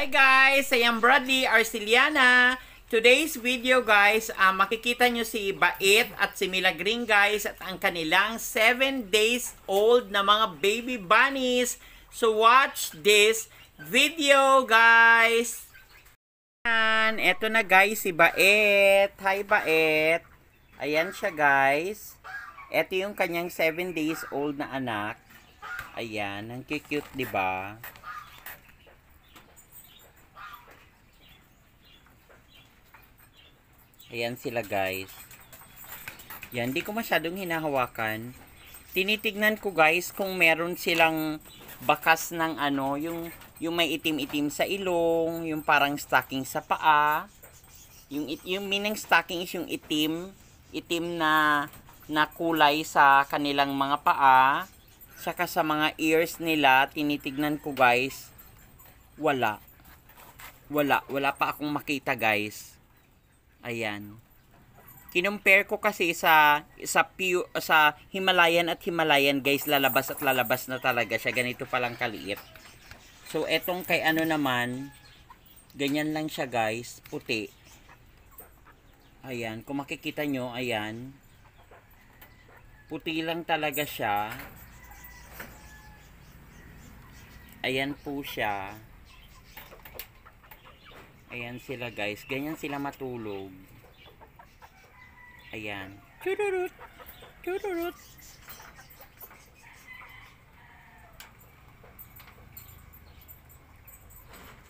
Hi guys! I am Bradley Arceliana. Today's video guys, uh, makikita nyo si Bait at si Mila Milagring guys at ang kanilang 7 days old na mga baby bunnies. So watch this video guys! Ayan, eto na guys si Bait. Hi Bait! Ayan siya guys. Eto yung kanyang 7 days old na anak. Ayan, ang cute di ba? Diba? Ayan sila guys. Yan, di ko masyadong hinahawakan. Tinitignan ko guys kung meron silang bakas ng ano, yung, yung may itim-itim sa ilong, yung parang stocking sa paa. Yung, yung meaning stocking is yung itim, itim na, na kulay sa kanilang mga paa. Saka sa mga ears nila, tinitignan ko guys, wala. Wala, wala pa akong makita guys Ayan. Kinumpare ko kasi sa sa Pew, sa Himalayan at Himalayan guys, lalabas at lalabas na talaga siya. Ganito pa lang kaliit. So etong kay ano naman, ganyan lang siya guys, puti. Ayan, kung makikita nyo, ayan. Puti lang talaga siya. Ayan po siya. Ayan sila guys. Ganyan sila matulog. Ayan. Chururut. Chururut.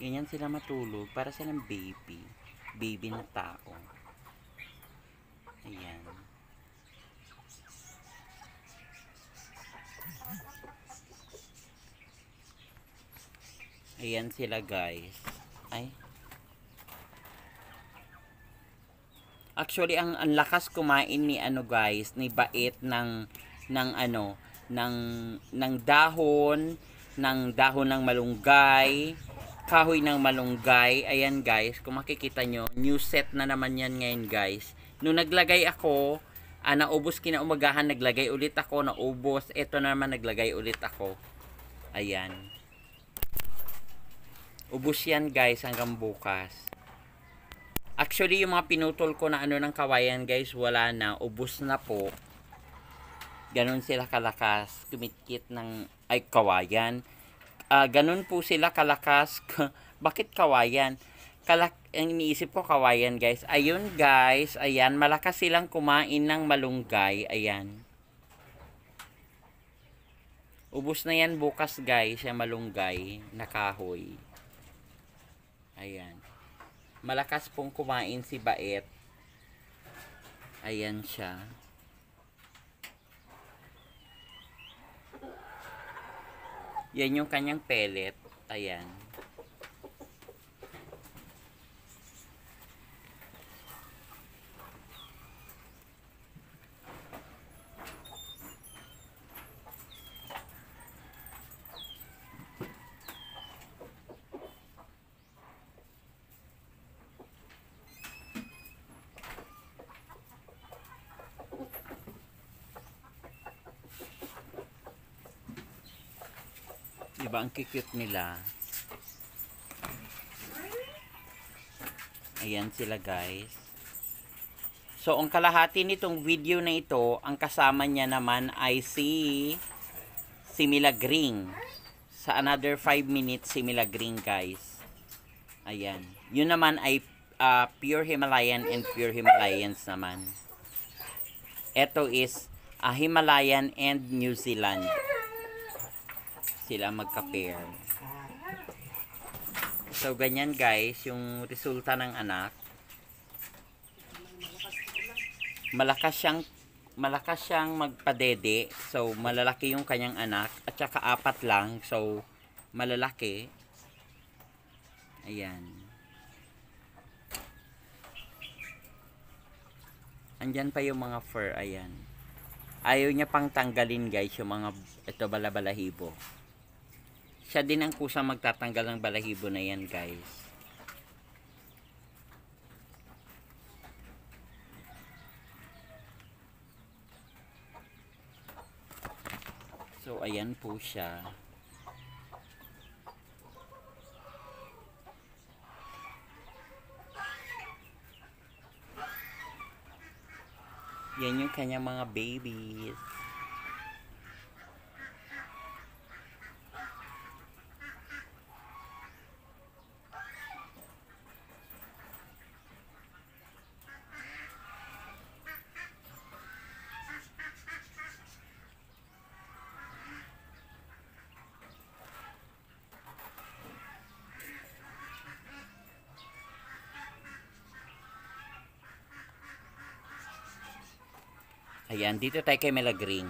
Ganyan sila matulog para silang baby. Baby na tao. Ayan. Ayan sila guys. Ay. Actually, ang, ang lakas kumain ni ano guys, ni bait ng ng ano, ng ng dahon, ng dahon ng malunggay, kahoy ng malunggay. Ayan guys, kung makikita nyo, new set na naman yan ngayon guys. Nung naglagay ako, ah, naubos kinaumagahan, naglagay ulit ako, naubos. Ito naman, naglagay ulit ako. Ayan. Ubus yan guys hanggang bukas. Actually, yung mga pinutol ko na ano ng kawayan, guys, wala na. Ubus na po. Ganon sila kalakas. Kumitkit ng, ay, kawayan. Uh, ah, ganon po sila kalakas. Bakit kawayan? Kalak ang iniisip ko kawayan, guys. Ayun, guys. Ayan, malakas silang kumain ng malunggay. Ayan. Ubus na yan bukas, guys. Yung malunggay na kahoy. Ayan. Malakas pong kumain si Bait. Ayan siya. Yan yung kanyang pellet. Ayan. Diba ang kikit nila? Ayan sila guys. So ang kalahati nitong video na ito, ang kasama niya naman ay si si Milagring. Sa another 5 minutes si Milagring guys. Ayan. Yun naman ay uh, pure Himalayan and pure Himalayans naman. Ito is a uh, Himalayan and New Zealand sila magka-pair. So, ganyan guys, yung resulta ng anak. Malakas siyang malakas siyang magpadede. So, malalaki yung kanyang anak. At saka apat lang. So, malalaki. Ayan. Andyan pa yung mga fur. Ayan. Ayaw niya pang tanggalin guys yung mga ito balabalahibo siya din ang kusang magtatanggal ng balahibo na yan guys So, ayan po siya. Yan yung kanyang mga babies. Ayan, dito tayo kay Milagring.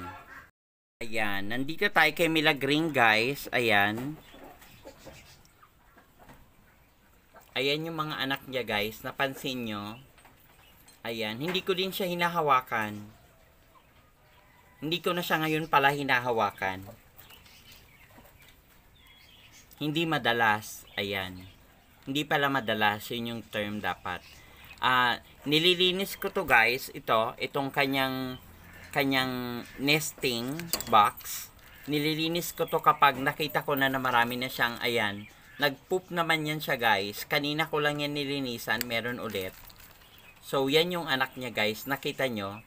Ayan, nandito tayo kay Milagring guys. Ayan. Ayan yung mga anak niya guys. Napansin nyo. Ayan, hindi ko din siya hinahawakan. Hindi ko na siya ngayon pala hinahawakan. Hindi madalas. Ayan. Hindi pala madalas. Yun yung term dapat. Uh, nililinis ko to guys. Ito, itong kanyang kanyang nesting box. Nililinis ko to kapag nakita ko na na marami na siyang ayan. Nagpoop naman yan siya guys. Kanina ko lang yan nilinisan. Meron ulit. So yan yung anak niya guys. Nakita nyo.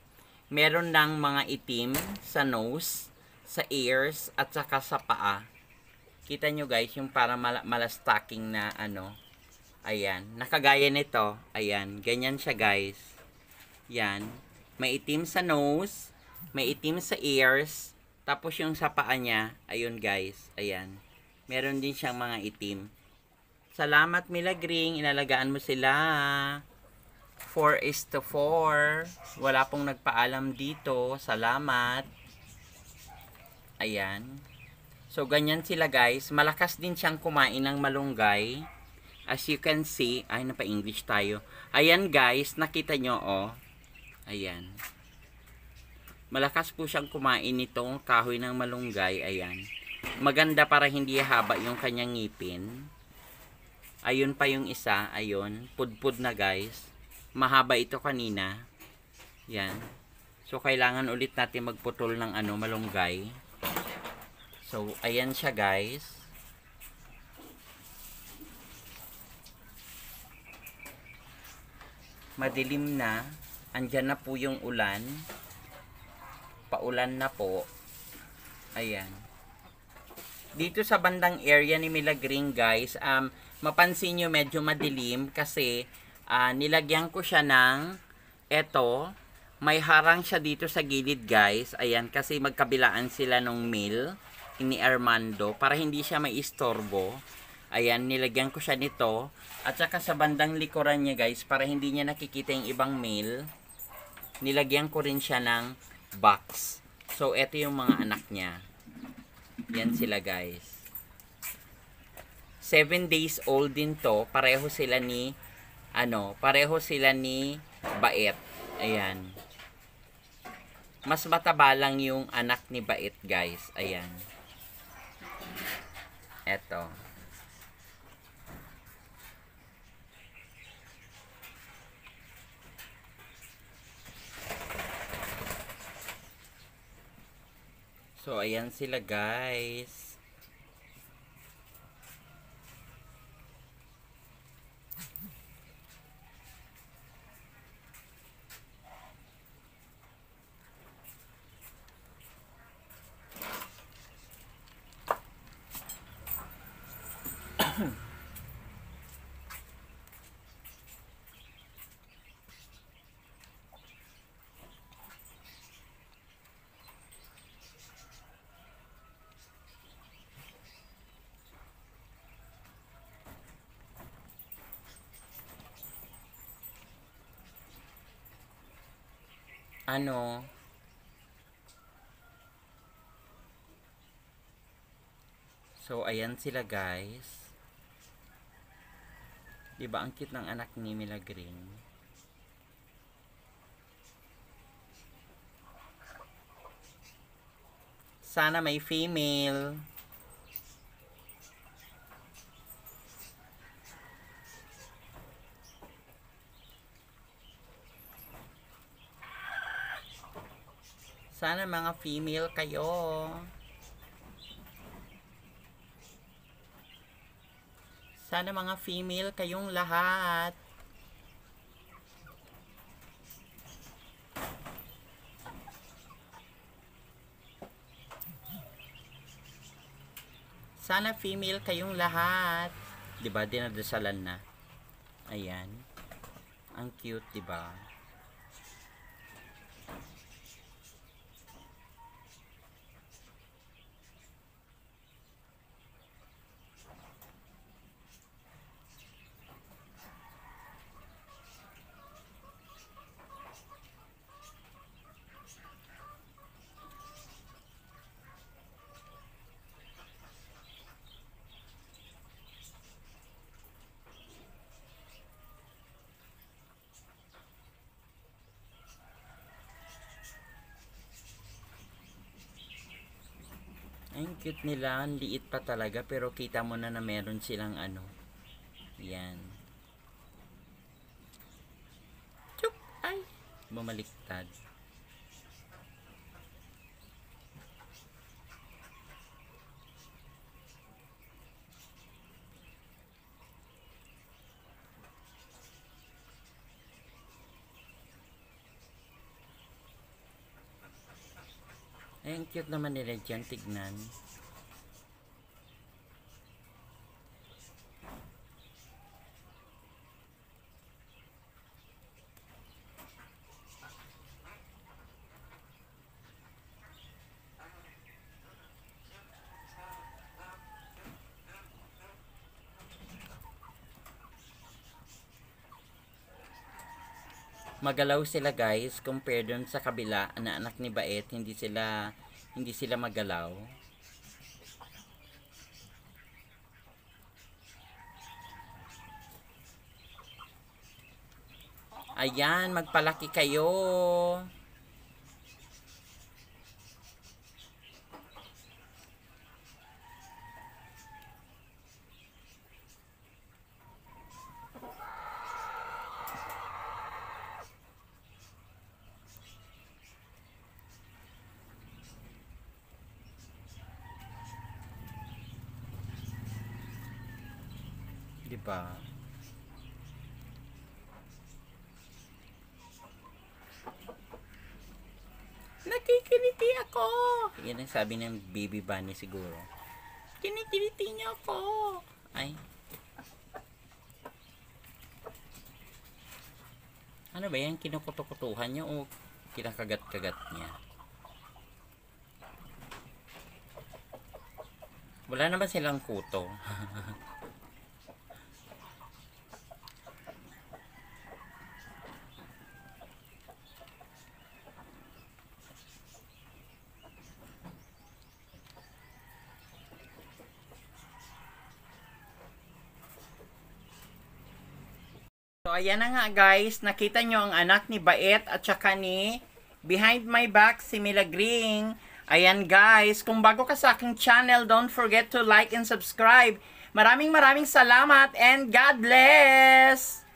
Meron ng mga itim sa nose, sa ears, at saka sa paa. Kita nyo guys yung para mal malastaking na ano. Ayan. Nakagaya nito. Ayan. Ganyan siya guys. Yan. May itim sa nose. May itim sa ears. Tapos yung sa paa niya, ayun guys, ayan. Meron din siyang mga itim. Salamat Milagring, inalagaan mo sila. 4 is to 4. Wala pong nagpaalam dito. Salamat. Ayan. So, ganyan sila guys. Malakas din siyang kumain ng malunggay. As you can see, ay, napa-English tayo. Ayan guys, nakita nyo, oh. Ayan. Malakas po siyang kumain nitong kahoy ng malunggay. Ayan. Maganda para hindi haba yung kanyang ngipin. Ayun pa yung isa. Ayun. Pudpud na guys. Mahaba ito kanina. Yan. So, kailangan ulit natin magputol ng ano, malunggay. So, ayan siya guys. Madilim na. Andyan na po yung ulan paulan na po. Ayan. Dito sa bandang area ni Milagring guys, um, mapansin nyo medyo madilim kasi uh, nilagyan ko siya ng eto. May harang siya dito sa gilid guys. Ayan, kasi magkabilaan sila nung mill ni Armando para hindi siya maistorbo. Ayan, nilagyan ko siya nito. At saka sa bandang likuran niya guys, para hindi niya nakikita yung ibang mail, nilagyan ko rin siya ng box. So, ito yung mga anak niya. Yan sila guys. 7 days old din to. Pareho sila ni, ano, pareho sila ni Bait. Ayan. Mas mataba lang yung anak ni Bait guys. Ayan. Ito. So, ayan sila guys. ano So ayan sila guys. 'Di ba ang cute ng anak ni Milagring? Sana may female. Sana mga female kayo. Sana mga female kayong lahat. Sana female kayong lahat. 'Di ba dinadasalan na? Ayan. Ang cute, 'di ba? Ay, cute nila. Ang liit pa talaga. Pero kita mo na na meron silang ano. Yan. Chuk! Ay! Bumaliktad. cute naman nila dyan tignan magalaw sila guys compared dun sa kabila na anak ni Bait hindi sila hindi sila magalaw. Ayan, magpalaki kayo. iba nakikiliti ako yan ang sabi ng baby bunny siguro kinikiliti niya ako ay ano ba yan kinukutukutuhan niya o kinakagat-kagat niya wala naman silang kuto ayan na nga guys. Nakita nyo ang anak ni Bait at saka ni Behind My Back, si Milagring. Ayan guys, kung bago ka sa aking channel, don't forget to like and subscribe. Maraming maraming salamat and God bless!